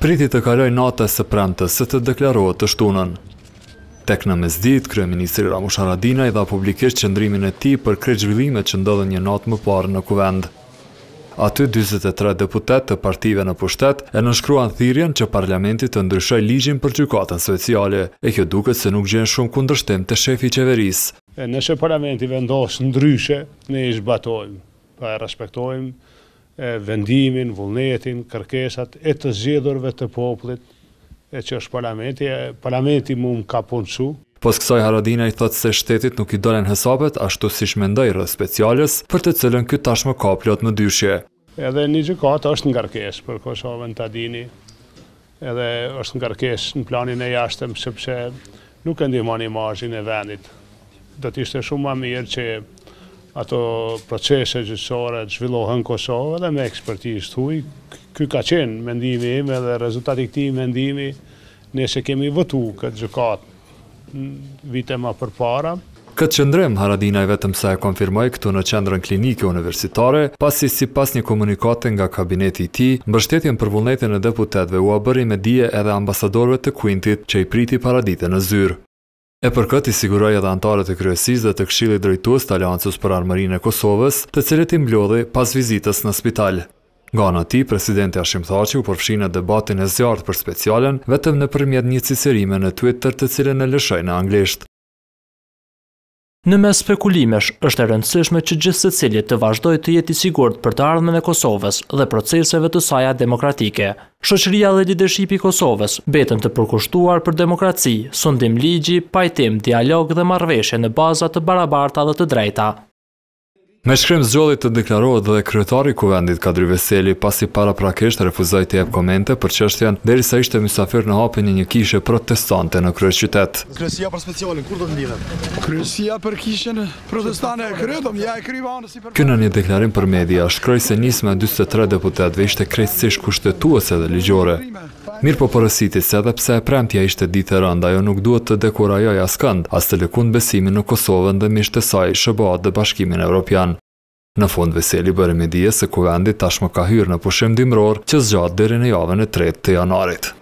priti të kaloj nata së prantës se të deklarohet të shtunën. Tek në mezdit, Kryeministri Ramush Haradina i dha publikisht qëndrimin e ti për krejt zhvillimet që ndodhe një natë më parë në kuvend. Aty 23 deputet të partive në pushtet e nëshkruan thirjen që parlamentit të ndryshoj ligjin për gjykatën sveciale. e kjo duket se nuk gjenë shumë kundrështim të shefi qeveris. Nëse parlamentit vendosë ndryshe, ne i zhbatojmë, pa e respektojmë vendimin, vullnetin, kërkesat e të zgjedhurve të popullit, e që është parlamenti, parlamenti mu më ka punësu. Pos kësaj Haradina i thotë se shtetit nuk i dolen hesabet, ashtu si shmendaj rëz specialis, për të cilën këtë tashmë ka plot më dyshje. Edhe një gjukat është në garkes për Kosovën të adini, edhe është në garkes në planin e jashtëm, sepse nuk e ndihmoni margjin e vendit. Do t'ishte shumë ma mirë që ato procese gjithësore të zhvillohën Kosovë dhe me ekspertisë të huj, ky ka qenë mendimi ime dhe rezultati këti mendimi nëse kemi votu këtë gjukatë vite ma për para. Këtë qëndrem, Haradinaj vetëm sa e konfirmoj këtu në qendrën klinike universitare, pasi si pas një komunikate nga kabineti ti, mbështetjen për vullnetin e deputetve u abëri me dje edhe ambasadorve të kuintit që i priti paradite në zyrë. E për këtë i siguroj edhe antarët e kryesis dhe të kshili drejtuës të aliancës për armërin e Kosovës të cilët i mblodhe pas vizitës në spital. Nga në ti, presidenti Ashim Thaci u përfshinë në debatin e zjartë për specialen vetëm në përmjet një cicerime në Twitter të cilën e lëshaj në anglisht. Në mes spekulimesh, është e rëndësishme që gjithë se cilje të vazhdoj të jeti sigurët për të ardhme në Kosovës dhe proceseve të saja demokratike. Shoqëria dhe lideshipi Kosovës betën të përkushtuar për demokraci, sundim ligji, pajtim, dialog dhe marveshe në bazat të barabarta dhe të drejta. Me shkrim zgjolli të deklarohet dhe kryetari i kuvendit Kadri Veseli pasi para prakesht refuzoi të jap komente për çështjen derisa ishte mysafir në hapin e një kishe protestante në kryeqytet. Kryesia për specialin kur do të ndihet? Kryesia për kishën protestante e kryetom, ja e kryva anë për. Kënë një deklarim për media, shkroi se nisma 43 deputetëve ishte krejtësisht kushtetuese dhe ligjore. Mirë po përësitit se dhe pse e premtja ishte ditë e rënda, jo nuk duhet të dekurajoj as kënd, as të lëkun besimin në Kosovën dhe mishtë të saj shëbohat dhe bashkimin Europian. Në fund veseli bërë me dje se kuvendit tashmë ka hyrë në pushim dimror që zgjatë dherë në javën e 3 të janarit.